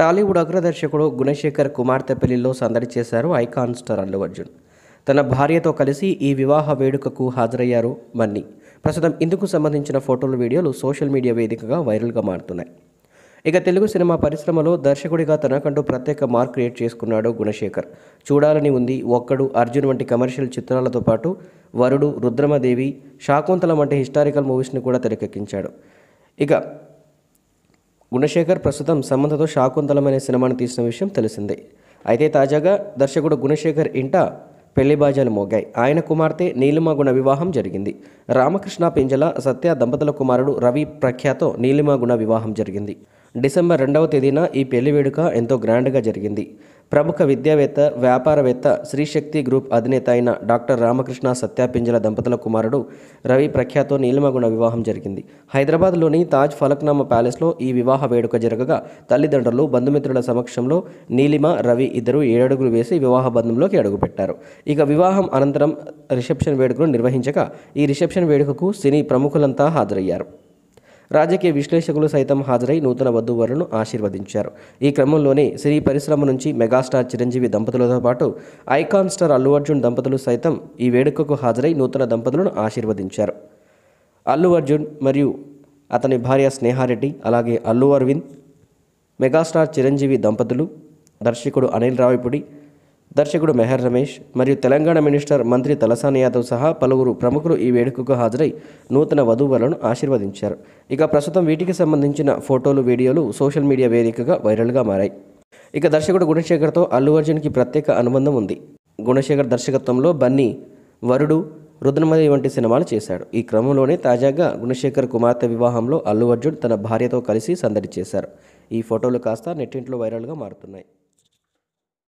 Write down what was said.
టాలీవుడ్ అగ్రదర్శకుడు గుణశేఖర్ కుమార్తె పెళ్లిలో సందడి చేశారు ఐకాన్ స్టార్ అల్లు అర్జున్ తన భార్యతో కలిసి ఈ వివాహ వేడుకకు హాజరయ్యారు మన్ని ప్రస్తుతం ఇందుకు సంబంధించిన ఫోటోలు వీడియోలు సోషల్ మీడియా వేదికగా వైరల్గా మారుతున్నాయి ఇక తెలుగు సినిమా పరిశ్రమలో దర్శకుడిగా తనకంటూ ప్రత్యేక మార్క్ క్రియేట్ చేసుకున్నాడు గుణశేఖర్ చూడాలని ఉంది ఒక్కడు అర్జున్ వంటి కమర్షియల్ చిత్రాలతో పాటు వరుడు రుద్రమదేవి శాకుంతలం వంటి హిస్టారికల్ మూవీస్ని కూడా తెరకెక్కించాడు ఇక గుణశేఖర్ ప్రస్తుతం సమంతతో శాకుంతలం అనే సినిమాను తీసిన విషయం తెలిసిందే అయితే తాజాగా దర్శకుడు గుణశేఖర్ ఇంట పెళ్లి బాజాలు మోగాయి ఆయన కుమార్తె నీలిమ గుణ వివాహం జరిగింది రామకృష్ణ పింజల సత్య దంపతుల కుమారుడు రవి ప్రఖ్యాతో నీలిమ గుణ వివాహం జరిగింది డిసెంబర్ రెండవ తేదీన ఈ పెళ్లి వేడుక ఎంతో గ్రాండ్గా జరిగింది ప్రముఖ విద్యావేత్త వ్యాపారవేత్త శ్రీశక్తి గ్రూప్ అధినేత అయిన డాక్టర్ రామకృష్ణ సత్యాపింజల దంపతుల కుమారుడు రవి ప్రఖ్యాతో నీలిమగుణ వివాహం జరిగింది హైదరాబాద్లోని తాజ్ ఫలక్నామ ప్యాలెస్లో ఈ వివాహ వేడుక జరగగా తల్లిదండ్రులు బంధుమిత్రుల సమక్షంలో నీలిమ రవి ఇద్దరు ఏడడుగులు వేసి వివాహ బంధంలోకి అడుగుపెట్టారు ఇక వివాహం అనంతరం రిసెప్షన్ వేడుకను నిర్వహించగా ఈ రిసెప్షన్ వేడుకకు సినీ ప్రముఖులంతా హాజరయ్యారు రాజకీయ విశ్లేషకులు సైతం హాజరై నూతన వధూవరులను ఆశీర్వదించారు ఈ క్రమంలోనే శ్రీ పరిశ్రమ నుంచి మెగాస్టార్ చిరంజీవి దంపతులతో పాటు ఐకాన్ స్టార్ అల్లు అర్జున్ దంపతులు సైతం ఈ వేడుకకు హాజరై నూతన దంపతులను ఆశీర్వదించారు అల్లు అర్జున్ మరియు అతని భార్య స్నేహారెడ్డి అలాగే అల్లు అరవింద్ మెగాస్టార్ చిరంజీవి దంపతులు దర్శకుడు అనిల్ రావిపుడి దర్శకుడు మెహర్ రమేష్ మరియు తెలంగాణ మినిస్టర్ మంత్రి తలసాని యాదవ్ సహా పలువురు ప్రముఖులు ఈ వేడుకకు హాజరై నూతన వధువులను ఆశీర్వదించారు ఇక ప్రస్తుతం వీటికి సంబంధించిన ఫోటోలు వీడియోలు సోషల్ మీడియా వేదికగా వైరల్గా మారాయి ఇక దర్శకుడు గుణశేఖర్తో అల్లు అర్జున్కి ప్రత్యేక అనుబంధం ఉంది గుణశేఖర్ దర్శకత్వంలో బన్నీ వరుడు రుద్రమది వంటి సినిమాలు చేశాడు ఈ క్రమంలోనే తాజాగా గుణశేఖర్ కుమార్తె వివాహంలో అల్లు అర్జున్ తన భార్యతో కలిసి సందడి చేశారు ఈ ఫోటోలు కాస్త నెట్టింట్లో వైరల్గా మారుతున్నాయి